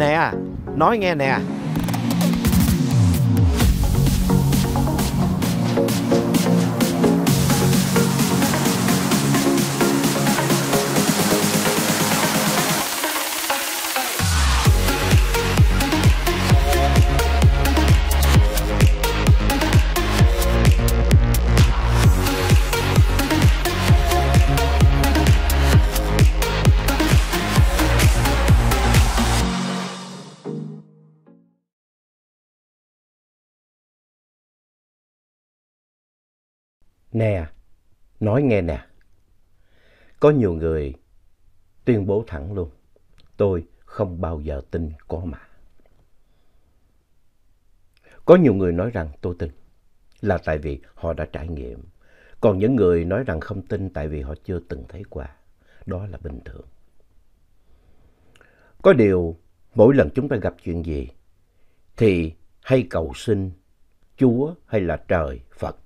nè nói nghe nè Nè, nói nghe nè. Có nhiều người tuyên bố thẳng luôn. Tôi không bao giờ tin có mà. Có nhiều người nói rằng tôi tin là tại vì họ đã trải nghiệm. Còn những người nói rằng không tin tại vì họ chưa từng thấy qua. Đó là bình thường. Có điều, mỗi lần chúng ta gặp chuyện gì, thì hay cầu xin Chúa hay là trời, Phật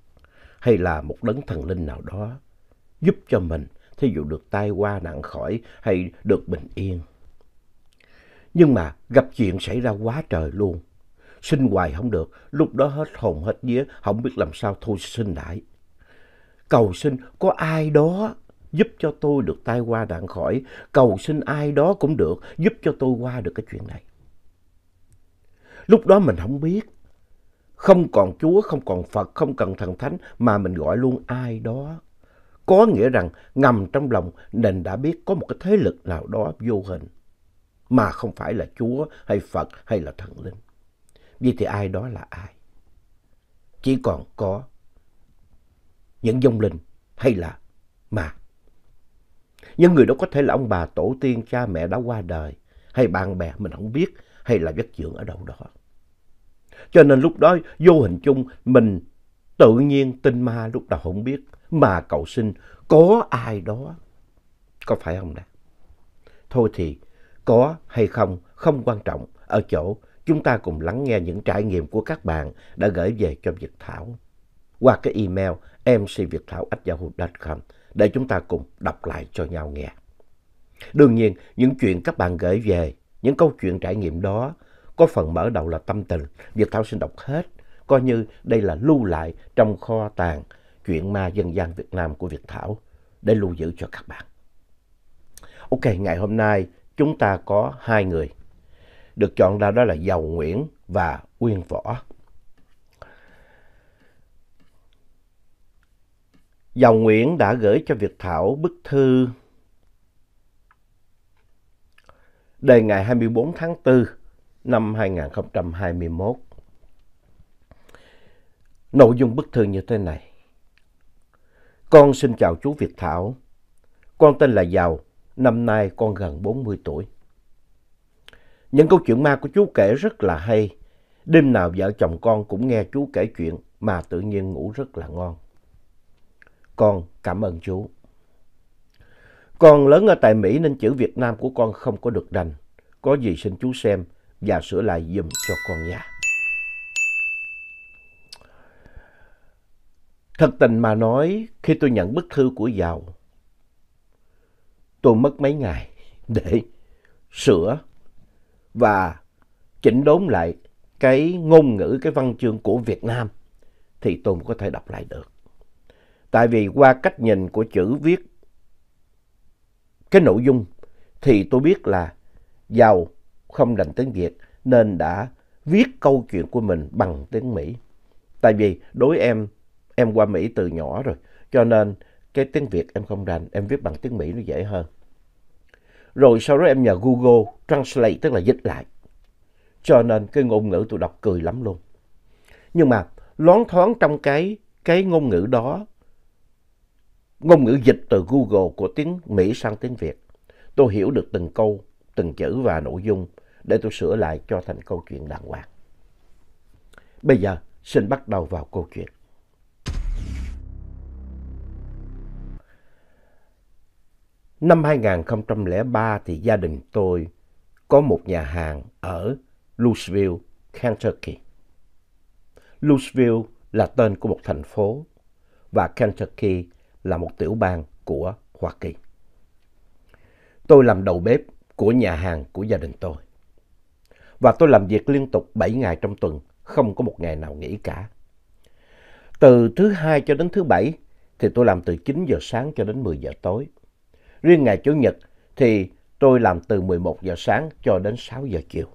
hay là một đấng thần linh nào đó giúp cho mình, thí dụ được tai qua nạn khỏi hay được bình yên. Nhưng mà gặp chuyện xảy ra quá trời luôn. Xin hoài không được, lúc đó hết hồn hết vía, không biết làm sao thôi xin lại. Cầu xin có ai đó giúp cho tôi được tai qua nạn khỏi, cầu xin ai đó cũng được giúp cho tôi qua được cái chuyện này. Lúc đó mình không biết, không còn Chúa, không còn Phật, không cần thần thánh mà mình gọi luôn ai đó. Có nghĩa rằng ngầm trong lòng nên đã biết có một cái thế lực nào đó vô hình mà không phải là Chúa hay Phật hay là thần linh. Vậy thì ai đó là ai? Chỉ còn có những dông linh hay là mà Những người đó có thể là ông bà, tổ tiên, cha mẹ đã qua đời hay bạn bè mình không biết hay là vất dưỡng ở đâu đó. Cho nên lúc đó vô hình chung mình tự nhiên tin ma lúc đầu không biết. Mà cậu xin có ai đó. Có phải không nè? Thôi thì có hay không không quan trọng. Ở chỗ chúng ta cùng lắng nghe những trải nghiệm của các bạn đã gửi về cho Việt Thảo qua cái email mcviệcthảo.yahoo.com để chúng ta cùng đọc lại cho nhau nghe. Đương nhiên, những chuyện các bạn gửi về, những câu chuyện trải nghiệm đó có phần mở đầu là tâm tình. Việt Thảo xin đọc hết, coi như đây là lưu lại trong kho tàng chuyện ma dân gian Việt Nam của Việt Thảo để lưu giữ cho các bạn. Ok, ngày hôm nay chúng ta có hai người được chọn ra đó là Dầu Nguyễn và Uyên Võ. Dầu Nguyễn đã gửi cho Việt Thảo bức thư đề ngày 24 tháng 4 năm 2021. Nội dung bức thư như thế này. Con xin chào chú Việt Thảo. Con tên là Giàu, năm nay con gần 40 tuổi. Những câu chuyện ma của chú kể rất là hay. Đêm nào vợ chồng con cũng nghe chú kể chuyện mà tự nhiên ngủ rất là ngon. Con cảm ơn chú. Con lớn ở tại Mỹ nên chữ Việt Nam của con không có được đành. Có gì xin chú xem và sửa lại dùm cho con nhà. Thật tình mà nói, khi tôi nhận bức thư của giàu, tôi mất mấy ngày để sửa và chỉnh đốn lại cái ngôn ngữ, cái văn chương của Việt Nam thì tôi mới có thể đọc lại được. Tại vì qua cách nhìn của chữ viết cái nội dung thì tôi biết là giàu không đành tiếng Việt nên đã viết câu chuyện của mình bằng tiếng Mỹ. Tại vì đối em, em qua Mỹ từ nhỏ rồi, cho nên cái tiếng Việt em không đành em viết bằng tiếng Mỹ nó dễ hơn. Rồi sau đó em nhờ Google Translate, tức là dịch lại. Cho nên cái ngôn ngữ tôi đọc cười lắm luôn. Nhưng mà loáng thoáng trong cái, cái ngôn ngữ đó, ngôn ngữ dịch từ Google của tiếng Mỹ sang tiếng Việt, tôi hiểu được từng câu, từng chữ và nội dung để tôi sửa lại cho thành câu chuyện đàng hoàng. Bây giờ xin bắt đầu vào câu chuyện. Năm 2003 thì gia đình tôi có một nhà hàng ở Louisville, Kentucky. Louisville là tên của một thành phố và Kentucky là một tiểu bang của Hoa Kỳ. Tôi làm đầu bếp của nhà hàng của gia đình tôi và tôi làm việc liên tục 7 ngày trong tuần, không có một ngày nào nghỉ cả. Từ thứ hai cho đến thứ bảy thì tôi làm từ 9 giờ sáng cho đến 10 giờ tối. Riêng ngày Chủ nhật thì tôi làm từ 11 giờ sáng cho đến 6 giờ chiều.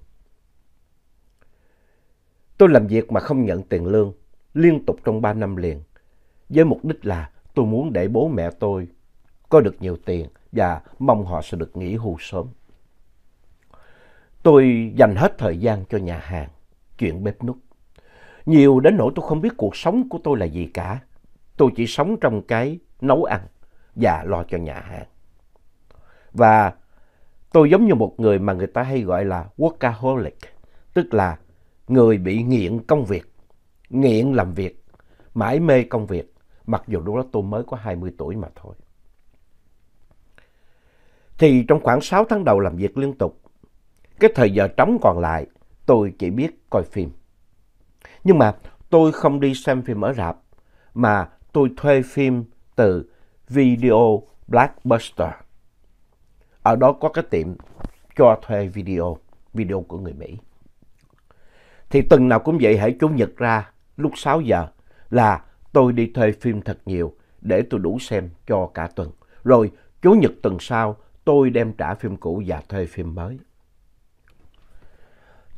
Tôi làm việc mà không nhận tiền lương liên tục trong 3 năm liền với mục đích là tôi muốn để bố mẹ tôi có được nhiều tiền và mong họ sẽ được nghỉ hưu sớm. Tôi dành hết thời gian cho nhà hàng, chuyện bếp núc. Nhiều đến nỗi tôi không biết cuộc sống của tôi là gì cả. Tôi chỉ sống trong cái nấu ăn và lo cho nhà hàng. Và tôi giống như một người mà người ta hay gọi là workaholic, tức là người bị nghiện công việc, nghiện làm việc, mãi mê công việc, mặc dù lúc đó tôi mới có 20 tuổi mà thôi. Thì trong khoảng 6 tháng đầu làm việc liên tục, cái thời giờ trống còn lại, tôi chỉ biết coi phim. Nhưng mà tôi không đi xem phim ở rạp, mà tôi thuê phim từ Video Blackbuster. Ở đó có cái tiệm cho thuê video, video của người Mỹ. Thì tuần nào cũng vậy, hãy Chủ nhật ra lúc 6 giờ là tôi đi thuê phim thật nhiều để tôi đủ xem cho cả tuần. Rồi Chủ nhật tuần sau tôi đem trả phim cũ và thuê phim mới.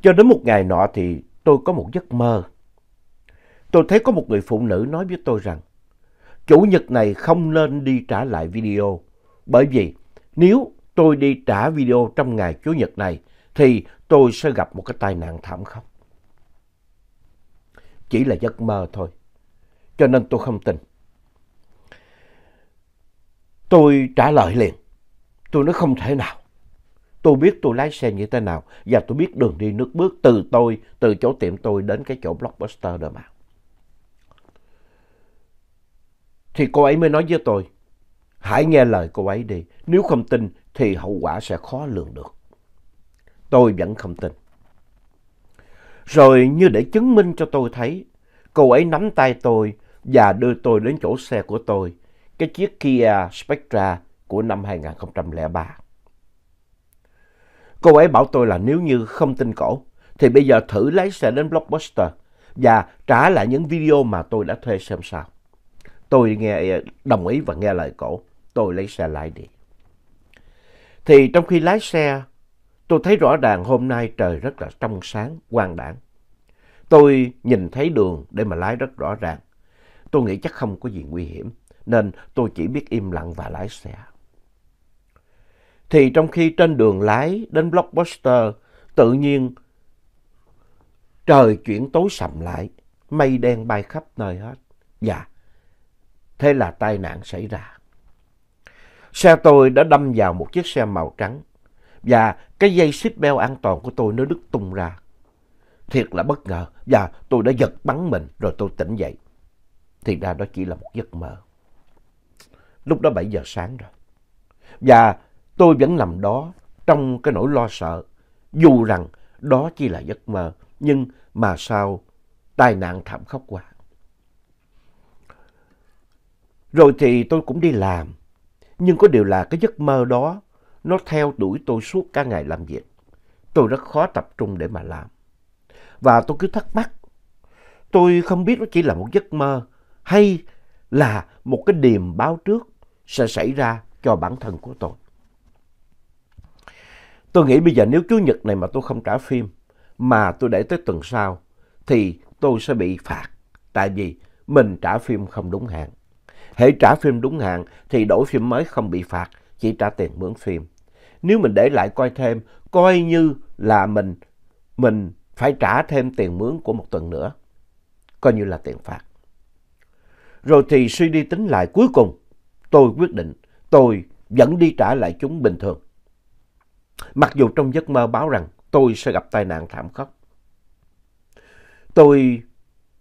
Cho đến một ngày nọ thì tôi có một giấc mơ. Tôi thấy có một người phụ nữ nói với tôi rằng Chủ nhật này không nên đi trả lại video bởi vì nếu tôi đi trả video trong ngày Chủ nhật này thì tôi sẽ gặp một cái tai nạn thảm khốc. Chỉ là giấc mơ thôi, cho nên tôi không tin. Tôi trả lời liền, tôi nói không thể nào. Tôi biết tôi lái xe như thế nào và tôi biết đường đi nước bước từ tôi, từ chỗ tiệm tôi đến cái chỗ Blockbuster đó mà. Thì cô ấy mới nói với tôi, hãy nghe lời cô ấy đi, nếu không tin thì hậu quả sẽ khó lường được. Tôi vẫn không tin. Rồi như để chứng minh cho tôi thấy, cô ấy nắm tay tôi và đưa tôi đến chỗ xe của tôi, cái chiếc Kia Spectra của năm 2003. Cô ấy bảo tôi là nếu như không tin cổ, thì bây giờ thử lái xe đến Blockbuster và trả lại những video mà tôi đã thuê xem sao. Tôi nghe đồng ý và nghe lời cổ, tôi lấy xe lại đi. Thì trong khi lái xe, tôi thấy rõ ràng hôm nay trời rất là trong sáng, quang đảng. Tôi nhìn thấy đường để mà lái rất rõ ràng. Tôi nghĩ chắc không có gì nguy hiểm, nên tôi chỉ biết im lặng và lái xe. Thì trong khi trên đường lái đến Blockbuster, tự nhiên trời chuyển tối sầm lại, mây đen bay khắp nơi hết. Dạ, thế là tai nạn xảy ra. Xe tôi đã đâm vào một chiếc xe màu trắng và cái dây xích beo an toàn của tôi nó đứt tung ra. Thiệt là bất ngờ và dạ, tôi đã giật bắn mình rồi tôi tỉnh dậy. Thì ra đó chỉ là một giấc mơ. Lúc đó 7 giờ sáng rồi. Và tôi vẫn nằm đó trong cái nỗi lo sợ, dù rằng đó chỉ là giấc mơ, nhưng mà sao tai nạn thảm khốc quá. Rồi thì tôi cũng đi làm, nhưng có điều là cái giấc mơ đó nó theo đuổi tôi suốt cả ngày làm việc. Tôi rất khó tập trung để mà làm. Và tôi cứ thắc mắc, tôi không biết nó chỉ là một giấc mơ hay là một cái điềm báo trước sẽ xảy ra cho bản thân của tôi. Tôi nghĩ bây giờ nếu Chủ nhật này mà tôi không trả phim, mà tôi để tới tuần sau, thì tôi sẽ bị phạt. Tại vì mình trả phim không đúng hạn. Hãy trả phim đúng hạn thì đổi phim mới không bị phạt, chỉ trả tiền mướn phim. Nếu mình để lại coi thêm, coi như là mình mình phải trả thêm tiền mướn của một tuần nữa, coi như là tiền phạt. Rồi thì suy đi tính lại cuối cùng, tôi quyết định tôi vẫn đi trả lại chúng bình thường mặc dù trong giấc mơ báo rằng tôi sẽ gặp tai nạn thảm khốc. Tôi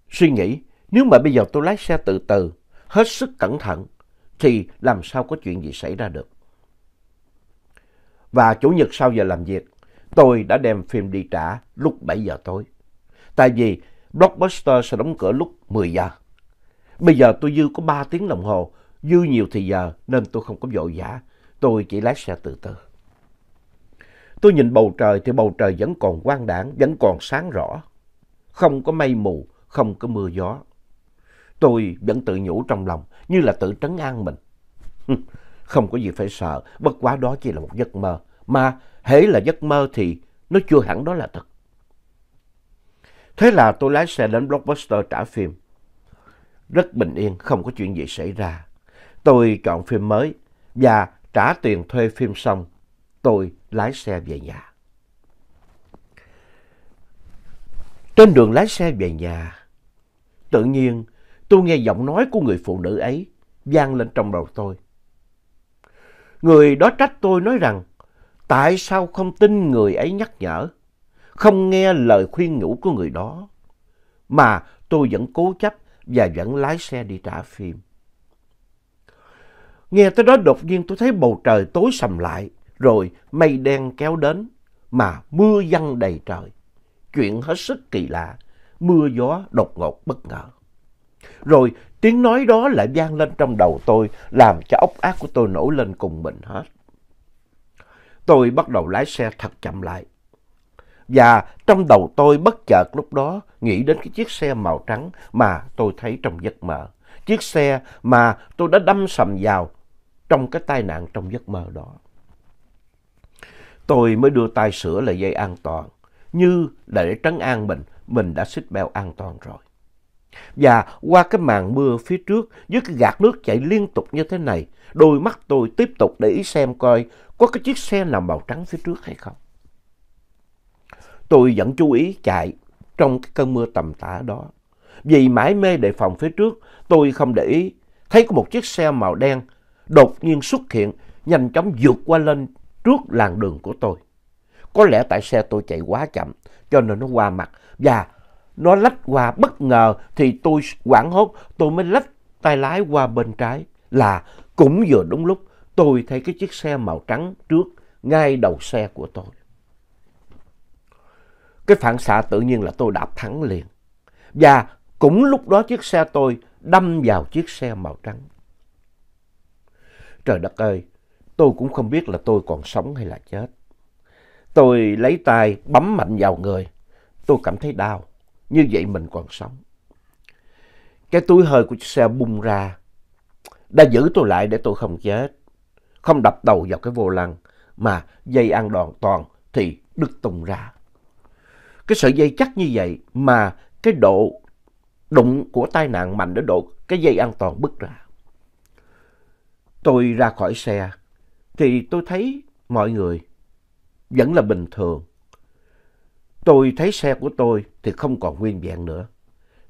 suy nghĩ nếu mà bây giờ tôi lái xe từ từ, hết sức cẩn thận, thì làm sao có chuyện gì xảy ra được. Và chủ nhật sau giờ làm việc, tôi đã đem phim đi trả lúc 7 giờ tối. Tại vì Blockbuster sẽ đóng cửa lúc 10 giờ. Bây giờ tôi dư có 3 tiếng đồng hồ, dư nhiều thì giờ nên tôi không có vội vã, tôi chỉ lái xe từ từ. Tôi nhìn bầu trời thì bầu trời vẫn còn quang đảng, vẫn còn sáng rõ. Không có mây mù, không có mưa gió. Tôi vẫn tự nhủ trong lòng, như là tự trấn an mình. Không có gì phải sợ, bất quá đó chỉ là một giấc mơ. Mà hễ là giấc mơ thì nó chưa hẳn đó là thật. Thế là tôi lái xe đến Blockbuster trả phim. Rất bình yên, không có chuyện gì xảy ra. Tôi chọn phim mới và trả tiền thuê phim xong tôi lái xe về nhà. Trên đường lái xe về nhà, tự nhiên tôi nghe giọng nói của người phụ nữ ấy vang lên trong đầu tôi. Người đó trách tôi nói rằng tại sao không tin người ấy nhắc nhở, không nghe lời khuyên nhủ của người đó, mà tôi vẫn cố chấp và vẫn lái xe đi trả phim. Nghe tới đó đột nhiên tôi thấy bầu trời tối sầm lại rồi mây đen kéo đến mà mưa văng đầy trời. Chuyện hết sức kỳ lạ, mưa gió đột ngột bất ngờ. Rồi tiếng nói đó lại vang lên trong đầu tôi, làm cho ốc ác của tôi nổi lên cùng mình hết. Tôi bắt đầu lái xe thật chậm lại. Và trong đầu tôi bất chợt lúc đó nghĩ đến cái chiếc xe màu trắng mà tôi thấy trong giấc mơ. Chiếc xe mà tôi đã đâm sầm vào trong cái tai nạn trong giấc mơ đó tôi mới đưa tay sửa lại dây an toàn, như để trấn an mình, mình đã xích beo an toàn rồi. Và qua cái màn mưa phía trước, với cái gạt nước chảy liên tục như thế này, đôi mắt tôi tiếp tục để ý xem coi có cái chiếc xe nào màu trắng phía trước hay không. Tôi vẫn chú ý chạy trong cái cơn mưa tầm tã đó. Vì mãi mê đề phòng phía trước, tôi không để ý, thấy có một chiếc xe màu đen đột nhiên xuất hiện, nhanh chóng vượt qua lên trước làn đường của tôi. Có lẽ tại xe tôi chạy quá chậm cho nên nó qua mặt và nó lách qua bất ngờ thì tôi quảng hốt tôi mới lách tay lái qua bên trái là cũng vừa đúng lúc tôi thấy cái chiếc xe màu trắng trước ngay đầu xe của tôi. Cái phản xạ tự nhiên là tôi đạp thẳng liền. Và cũng lúc đó chiếc xe tôi đâm vào chiếc xe màu trắng. Trời đất ơi, Tôi cũng không biết là tôi còn sống hay là chết. Tôi lấy tay bấm mạnh vào người. Tôi cảm thấy đau. Như vậy mình còn sống. Cái túi hơi của chiếc xe bung ra. Đã giữ tôi lại để tôi không chết. Không đập đầu vào cái vô lăng. Mà dây an đòn toàn thì đứt tung ra. Cái sợi dây chắc như vậy mà cái độ đụng của tai nạn mạnh đến độ cái dây an toàn bứt ra. Tôi ra khỏi xe, thì tôi thấy mọi người vẫn là bình thường. Tôi thấy xe của tôi thì không còn nguyên vẹn nữa.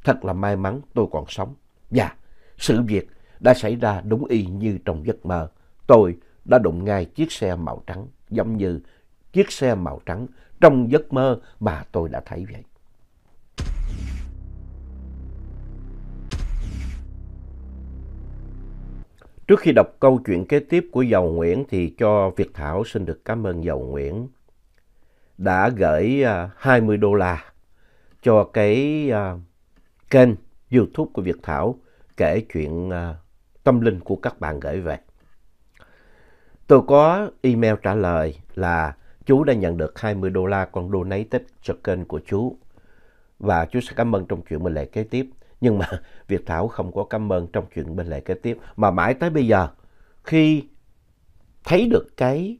Thật là may mắn tôi còn sống. Và dạ, sự việc đã xảy ra đúng y như trong giấc mơ. Tôi đã đụng ngay chiếc xe màu trắng giống như chiếc xe màu trắng trong giấc mơ mà tôi đã thấy vậy. Trước khi đọc câu chuyện kế tiếp của Dầu Nguyễn thì cho Việt Thảo xin được cảm ơn Dầu Nguyễn đã gửi 20 à, đô la cho cái à, kênh YouTube của Việt Thảo kể chuyện à, tâm linh của các bạn gửi về. Tôi có email trả lời là chú đã nhận được 20 đô la con donate cho kênh của chú và chú sẽ cảm ơn trong chuyện mình lại kế tiếp. Nhưng mà Việt Thảo không có cảm ơn trong chuyện bên lề kế tiếp. Mà mãi tới bây giờ, khi thấy được cái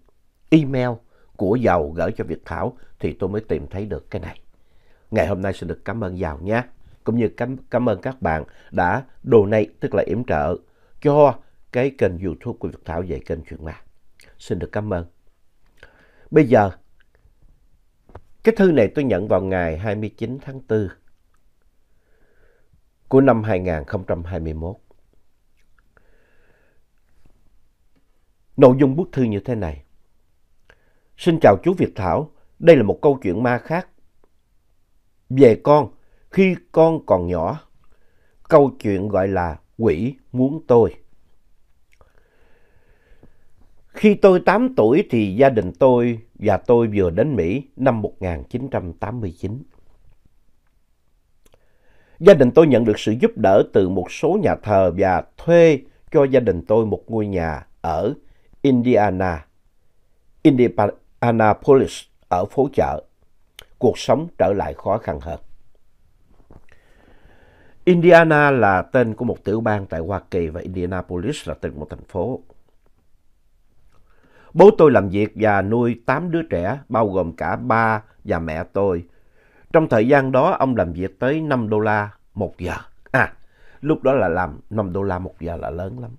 email của Giàu gửi cho Việt Thảo thì tôi mới tìm thấy được cái này. Ngày hôm nay xin được cảm ơn Giàu nhé. Cũng như cảm, cảm ơn các bạn đã donate, tức là yểm trợ, cho cái kênh youtube của Việt Thảo về kênh Chuyện Ma. Xin được cảm ơn. Bây giờ, cái thư này tôi nhận vào ngày 29 tháng 4 của năm 2021. Nội dung bức thư như thế này. Xin chào chú Việt Thảo, đây là một câu chuyện ma khác. Về con, khi con còn nhỏ, câu chuyện gọi là quỷ muốn tôi. Khi tôi 8 tuổi thì gia đình tôi và tôi vừa đến Mỹ năm 1989. Gia đình tôi nhận được sự giúp đỡ từ một số nhà thờ và thuê cho gia đình tôi một ngôi nhà ở Indiana, Indianapolis ở phố chợ. Cuộc sống trở lại khó khăn hơn. Indiana là tên của một tiểu bang tại Hoa Kỳ và Indianapolis là tên một thành phố. Bố tôi làm việc và nuôi 8 đứa trẻ, bao gồm cả ba và mẹ tôi trong thời gian đó ông làm việc tới 5 đô la một giờ. À, lúc đó là làm 5 đô la một giờ là lớn lắm.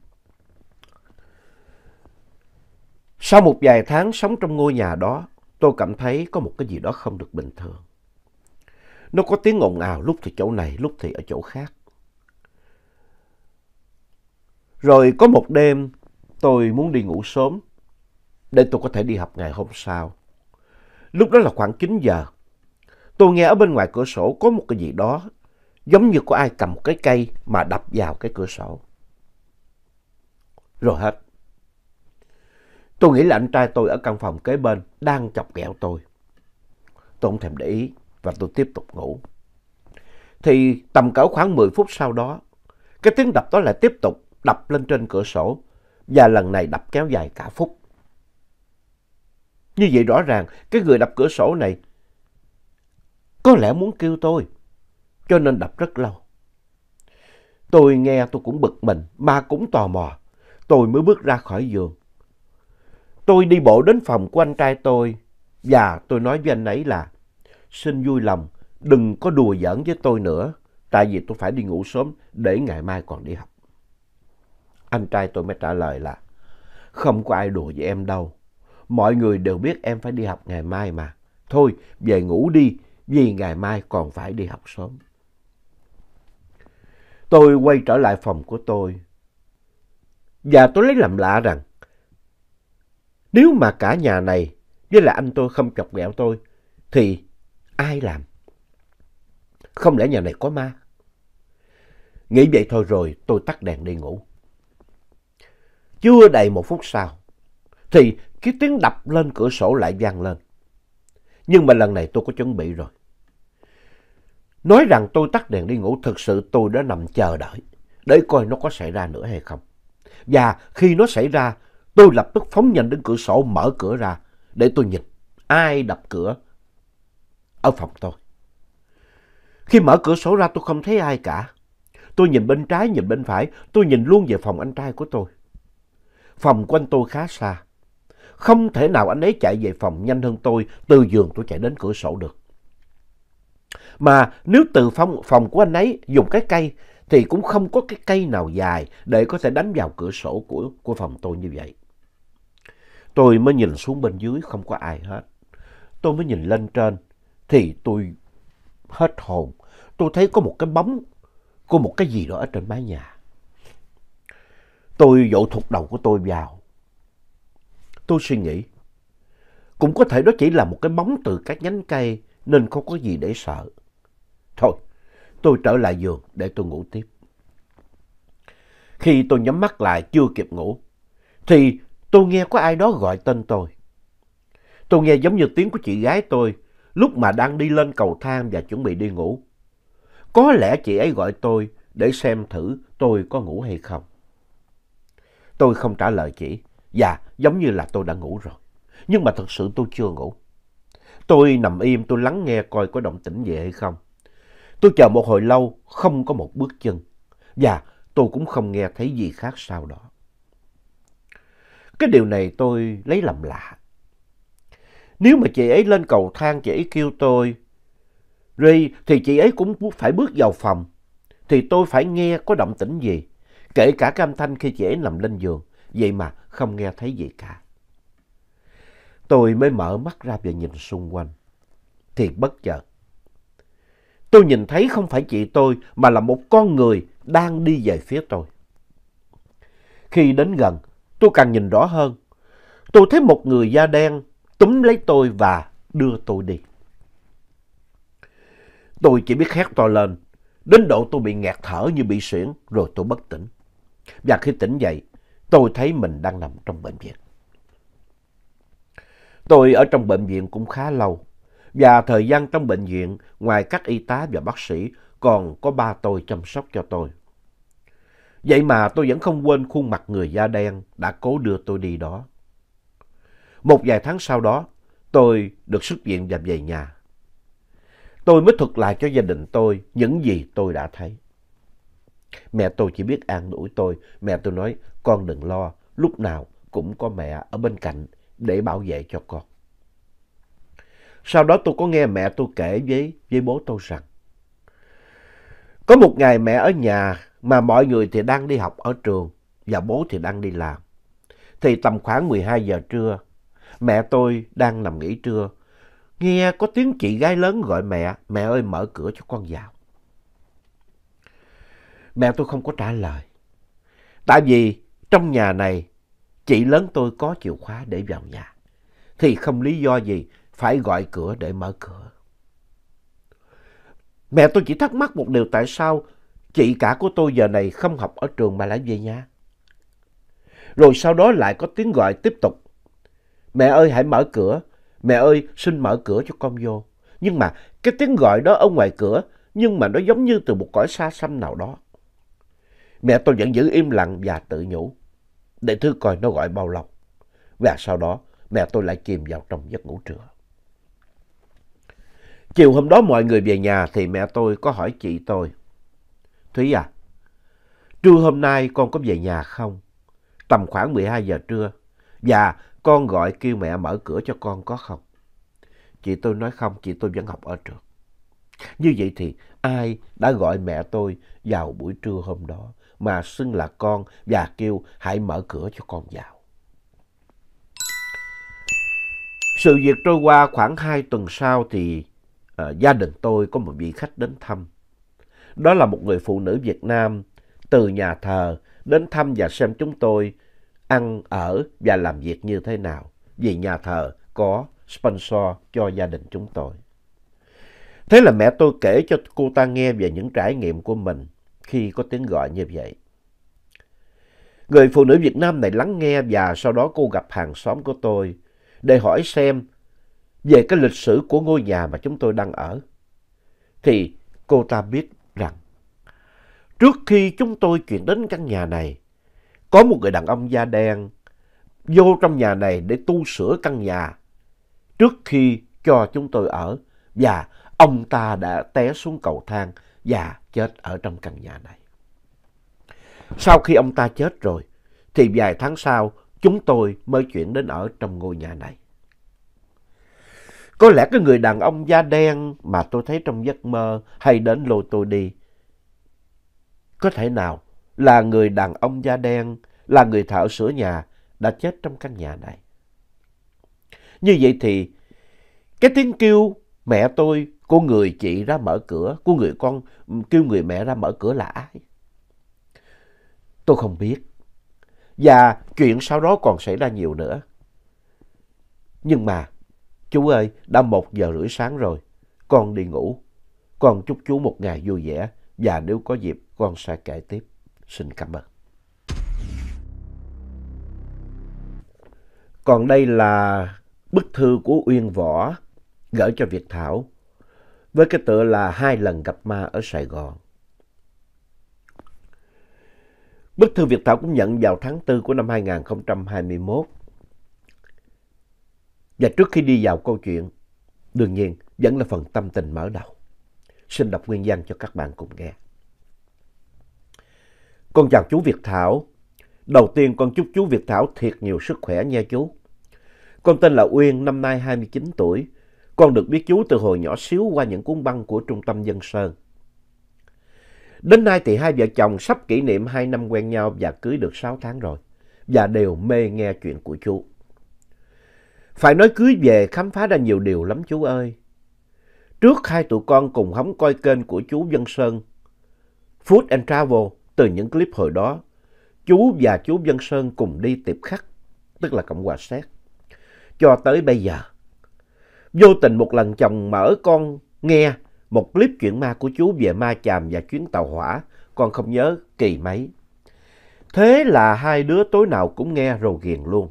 Sau một vài tháng sống trong ngôi nhà đó, tôi cảm thấy có một cái gì đó không được bình thường. Nó có tiếng ồn ào lúc thì chỗ này, lúc thì ở chỗ khác. Rồi có một đêm tôi muốn đi ngủ sớm để tôi có thể đi học ngày hôm sau. Lúc đó là khoảng 9 giờ, tôi nghe ở bên ngoài cửa sổ có một cái gì đó, giống như có ai cầm một cái cây mà đập vào cái cửa sổ. Rồi hết. Tôi nghĩ là anh trai tôi ở căn phòng kế bên đang chọc ghẹo tôi. Tôi không thèm để ý và tôi tiếp tục ngủ. Thì tầm cỡ khoảng 10 phút sau đó, cái tiếng đập đó lại tiếp tục đập lên trên cửa sổ và lần này đập kéo dài cả phút. Như vậy rõ ràng, cái người đập cửa sổ này có lẽ muốn kêu tôi, cho nên đập rất lâu. Tôi nghe tôi cũng bực mình, mà cũng tò mò. Tôi mới bước ra khỏi giường. Tôi đi bộ đến phòng của anh trai tôi và tôi nói với anh ấy là xin vui lòng đừng có đùa giỡn với tôi nữa tại vì tôi phải đi ngủ sớm để ngày mai còn đi học. Anh trai tôi mới trả lời là không có ai đùa với em đâu. Mọi người đều biết em phải đi học ngày mai mà. Thôi về ngủ đi vì ngày mai còn phải đi học sớm. Tôi quay trở lại phòng của tôi và tôi lấy làm lạ rằng nếu mà cả nhà này với là anh tôi không chọc ghẹo tôi thì ai làm? Không lẽ nhà này có ma? Nghĩ vậy thôi rồi tôi tắt đèn đi ngủ. Chưa đầy một phút sau thì cái tiếng đập lên cửa sổ lại vang lên. Nhưng mà lần này tôi có chuẩn bị rồi. Nói rằng tôi tắt đèn đi ngủ, thực sự tôi đã nằm chờ đợi, để coi nó có xảy ra nữa hay không. Và khi nó xảy ra, tôi lập tức phóng nhanh đến cửa sổ mở cửa ra, để tôi nhìn ai đập cửa ở phòng tôi. Khi mở cửa sổ ra tôi không thấy ai cả. Tôi nhìn bên trái, nhìn bên phải, tôi nhìn luôn về phòng anh trai của tôi. Phòng quanh tôi khá xa, không thể nào anh ấy chạy về phòng nhanh hơn tôi, từ giường tôi chạy đến cửa sổ được. Mà nếu từ phòng, phòng của anh ấy dùng cái cây, thì cũng không có cái cây nào dài để có thể đánh vào cửa sổ của, của phòng tôi như vậy. Tôi mới nhìn xuống bên dưới không có ai hết. Tôi mới nhìn lên trên thì tôi hết hồn. Tôi thấy có một cái bóng của một cái gì đó ở trên mái nhà. Tôi vỗ thục đầu của tôi vào. Tôi suy nghĩ. Cũng có thể đó chỉ là một cái bóng từ các nhánh cây nên không có gì để sợ. Thôi, tôi trở lại giường để tôi ngủ tiếp. Khi tôi nhắm mắt lại chưa kịp ngủ, thì tôi nghe có ai đó gọi tên tôi. Tôi nghe giống như tiếng của chị gái tôi lúc mà đang đi lên cầu thang và chuẩn bị đi ngủ. Có lẽ chị ấy gọi tôi để xem thử tôi có ngủ hay không. Tôi không trả lời chị. Dạ, giống như là tôi đã ngủ rồi. Nhưng mà thật sự tôi chưa ngủ. Tôi nằm im tôi lắng nghe coi có động tĩnh gì hay không. Tôi chờ một hồi lâu, không có một bước chân. Và tôi cũng không nghe thấy gì khác sau đó. Cái điều này tôi lấy làm lạ. Nếu mà chị ấy lên cầu thang chị ấy kêu tôi, rồi thì chị ấy cũng phải bước vào phòng, thì tôi phải nghe có động tĩnh gì, kể cả cái âm thanh khi chị ấy nằm lên giường vậy mà không nghe thấy gì cả. Tôi mới mở mắt ra và nhìn xung quanh, thì bất chợt. Tôi nhìn thấy không phải chị tôi mà là một con người đang đi về phía tôi. Khi đến gần, tôi càng nhìn rõ hơn. Tôi thấy một người da đen túm lấy tôi và đưa tôi đi. Tôi chỉ biết hét to lên, đến độ tôi bị nghẹt thở như bị xuyển, rồi tôi bất tỉnh. Và khi tỉnh dậy, tôi thấy mình đang nằm trong bệnh viện. Tôi ở trong bệnh viện cũng khá lâu, và thời gian trong bệnh viện ngoài các y tá và bác sĩ còn có ba tôi chăm sóc cho tôi. Vậy mà tôi vẫn không quên khuôn mặt người da đen đã cố đưa tôi đi đó. Một vài tháng sau đó, tôi được xuất viện và về nhà. Tôi mới thuật lại cho gia đình tôi những gì tôi đã thấy. Mẹ tôi chỉ biết an ủi tôi. Mẹ tôi nói, con đừng lo, lúc nào cũng có mẹ ở bên cạnh để bảo vệ cho con. Sau đó tôi có nghe mẹ tôi kể với, với bố tôi rằng có một ngày mẹ ở nhà mà mọi người thì đang đi học ở trường và bố thì đang đi làm. Thì tầm khoảng 12 giờ trưa, mẹ tôi đang nằm nghỉ trưa. Nghe có tiếng chị gái lớn gọi mẹ, mẹ ơi mở cửa cho con vào. Mẹ tôi không có trả lời. Tại vì trong nhà này, chị lớn tôi có chìa khóa để vào nhà. Thì không lý do gì phải gọi cửa để mở cửa. Mẹ tôi chỉ thắc mắc một điều tại sao chị cả của tôi giờ này không học ở trường mà lại về nhà. Rồi sau đó lại có tiếng gọi tiếp tục. Mẹ ơi hãy mở cửa, mẹ ơi xin mở cửa cho con vô. Nhưng mà cái tiếng gọi đó ở ngoài cửa nhưng mà nó giống như từ một cõi xa xăm nào đó. Mẹ tôi vẫn giữ im lặng và tự nhủ để thứ coi nó gọi bao lâu. Và sau đó mẹ tôi lại chìm vào trong giấc ngủ trưa. Chiều hôm đó mọi người về nhà thì mẹ tôi có hỏi chị tôi. Thúy à, trưa hôm nay con có về nhà không? Tầm khoảng 12 giờ trưa. Và con gọi kêu mẹ mở cửa cho con có không? Chị tôi nói không, chị tôi vẫn học ở trường. Như vậy thì ai đã gọi mẹ tôi vào buổi trưa hôm đó mà xưng là con và kêu hãy mở cửa cho con vào. Sự việc trôi qua khoảng 2 tuần sau thì à, gia đình tôi có một vị khách đến thăm. Đó là một người phụ nữ Việt Nam từ nhà thờ đến thăm và xem chúng tôi ăn, ở và làm việc như thế nào. Vì nhà thờ có sponsor cho gia đình chúng tôi. Thế là mẹ tôi kể cho cô ta nghe về những trải nghiệm của mình khi có tiếng gọi như vậy. Người phụ nữ Việt Nam này lắng nghe và sau đó cô gặp hàng xóm của tôi để hỏi xem về cái lịch sử của ngôi nhà mà chúng tôi đang ở. Thì cô ta biết rằng trước khi chúng tôi chuyển đến căn nhà này, có một người đàn ông da đen vô trong nhà này để tu sửa căn nhà trước khi cho chúng tôi ở và ông ta đã té xuống cầu thang và chết ở trong căn nhà này. Sau khi ông ta chết rồi, thì vài tháng sau chúng tôi mới chuyển đến ở trong ngôi nhà này. Có lẽ cái người đàn ông da đen mà tôi thấy trong giấc mơ hay đến lôi tôi đi, có thể nào là người đàn ông da đen, là người thợ sửa nhà đã chết trong căn nhà này. Như vậy thì cái tiếng kêu mẹ tôi Cô người chị ra mở cửa, cô người con kêu người mẹ ra mở cửa là ai? Tôi không biết. Và chuyện sau đó còn xảy ra nhiều nữa. Nhưng mà, chú ơi, đã một giờ rưỡi sáng rồi, con đi ngủ. Con chúc chú một ngày vui vẻ và nếu có dịp con sẽ kể tiếp. Xin cảm ơn. Còn đây là bức thư của Uyên Võ gửi cho Việt Thảo với cái tựa là hai lần gặp ma ở Sài Gòn. Bức thư Việt Thảo cũng nhận vào tháng 4 của năm 2021. Và trước khi đi vào câu chuyện, đương nhiên vẫn là phần tâm tình mở đầu. Xin đọc nguyên văn cho các bạn cùng nghe. Con chào chú Việt Thảo. Đầu tiên con chúc chú Việt Thảo thiệt nhiều sức khỏe nha chú. Con tên là Uyên, năm nay 29 tuổi, con được biết chú từ hồi nhỏ xíu qua những cuốn băng của Trung tâm Dân Sơn. Đến nay thì hai vợ chồng sắp kỷ niệm hai năm quen nhau và cưới được sáu tháng rồi. Và đều mê nghe chuyện của chú. Phải nói cưới về khám phá ra nhiều điều lắm chú ơi. Trước hai tụi con cùng hóng coi kênh của chú Dân Sơn, Food and Travel, từ những clip hồi đó, chú và chú Dân Sơn cùng đi tiệp khắc, tức là Cộng hòa Séc, cho tới bây giờ. Vô tình một lần chồng mở con nghe một clip chuyện ma của chú về ma chàm và chuyến tàu hỏa, con không nhớ kỳ mấy. Thế là hai đứa tối nào cũng nghe rồi ghiền luôn.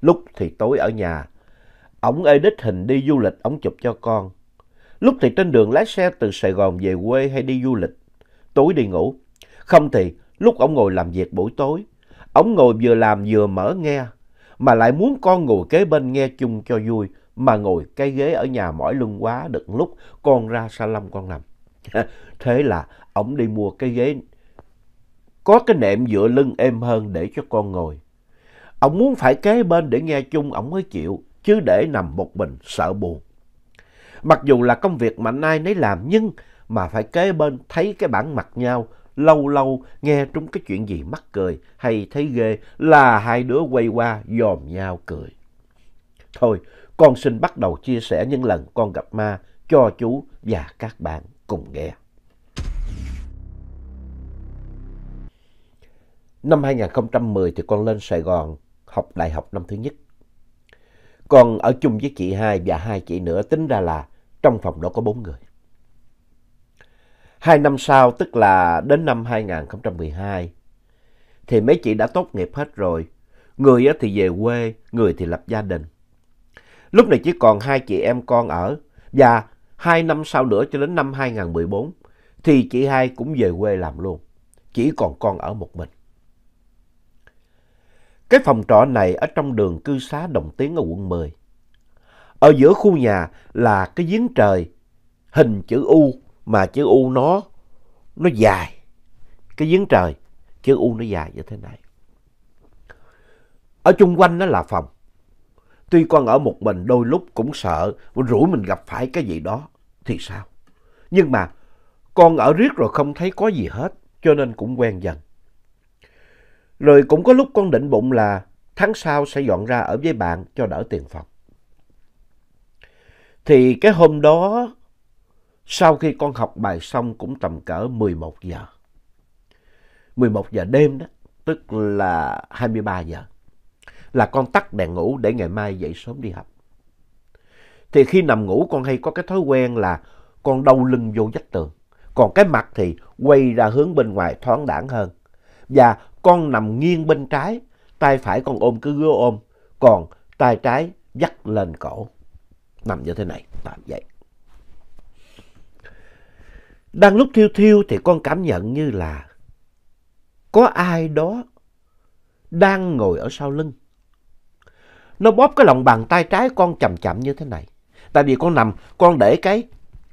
Lúc thì tối ở nhà, ổng edit hình đi du lịch ổng chụp cho con. Lúc thì trên đường lái xe từ Sài Gòn về quê hay đi du lịch, tối đi ngủ. Không thì lúc ổng ngồi làm việc buổi tối, ổng ngồi vừa làm vừa mở nghe, mà lại muốn con ngồi kế bên nghe chung cho vui, mà ngồi cái ghế ở nhà mỏi lưng quá đựng lúc con ra sa lâm con nằm. Thế là ổng đi mua cái ghế có cái nệm dựa lưng êm hơn để cho con ngồi. Ổng muốn phải kế bên để nghe chung ổng mới chịu, chứ để nằm một mình sợ buồn. Mặc dù là công việc mạnh ai nấy làm nhưng mà phải kế bên thấy cái bản mặt nhau, lâu lâu nghe trúng cái chuyện gì mắc cười hay thấy ghê là hai đứa quay qua dòm nhau cười. Thôi, con xin bắt đầu chia sẻ những lần con gặp ma cho chú và các bạn cùng nghe. Năm 2010 thì con lên Sài Gòn học đại học năm thứ nhất. Con ở chung với chị hai và hai chị nữa tính ra là trong phòng đó có bốn người. Hai năm sau tức là đến năm 2012 thì mấy chị đã tốt nghiệp hết rồi. Người thì về quê, người thì lập gia đình. Lúc này chỉ còn hai chị em con ở và hai năm sau nữa cho đến năm 2014 thì chị hai cũng về quê làm luôn. Chỉ còn con ở một mình. Cái phòng trọ này ở trong đường cư xá Đồng Tiến ở quận 10. Ở giữa khu nhà là cái giếng trời hình chữ U mà chữ U nó nó dài. Cái giếng trời chữ U nó dài như thế này. Ở chung quanh nó là phòng. Tuy con ở một mình đôi lúc cũng sợ, rủi mình gặp phải cái gì đó, thì sao? Nhưng mà con ở riết rồi không thấy có gì hết, cho nên cũng quen dần. Rồi cũng có lúc con định bụng là tháng sau sẽ dọn ra ở với bạn cho đỡ tiền phòng. Thì cái hôm đó, sau khi con học bài xong cũng tầm cỡ 11 giờ. 11 giờ đêm đó, tức là 23 giờ là con tắt đèn ngủ để ngày mai dậy sớm đi học. Thì khi nằm ngủ con hay có cái thói quen là con đau lưng vô vách tường. Còn cái mặt thì quay ra hướng bên ngoài thoáng đẳng hơn. Và con nằm nghiêng bên trái, tay phải con ôm cứ gứa ôm, còn tay trái dắt lên cổ. Nằm như thế này, nằm vậy. Đang lúc thiêu thiêu thì con cảm nhận như là có ai đó đang ngồi ở sau lưng nó bóp cái lòng bàn tay trái con chậm chậm như thế này. Tại vì con nằm, con để cái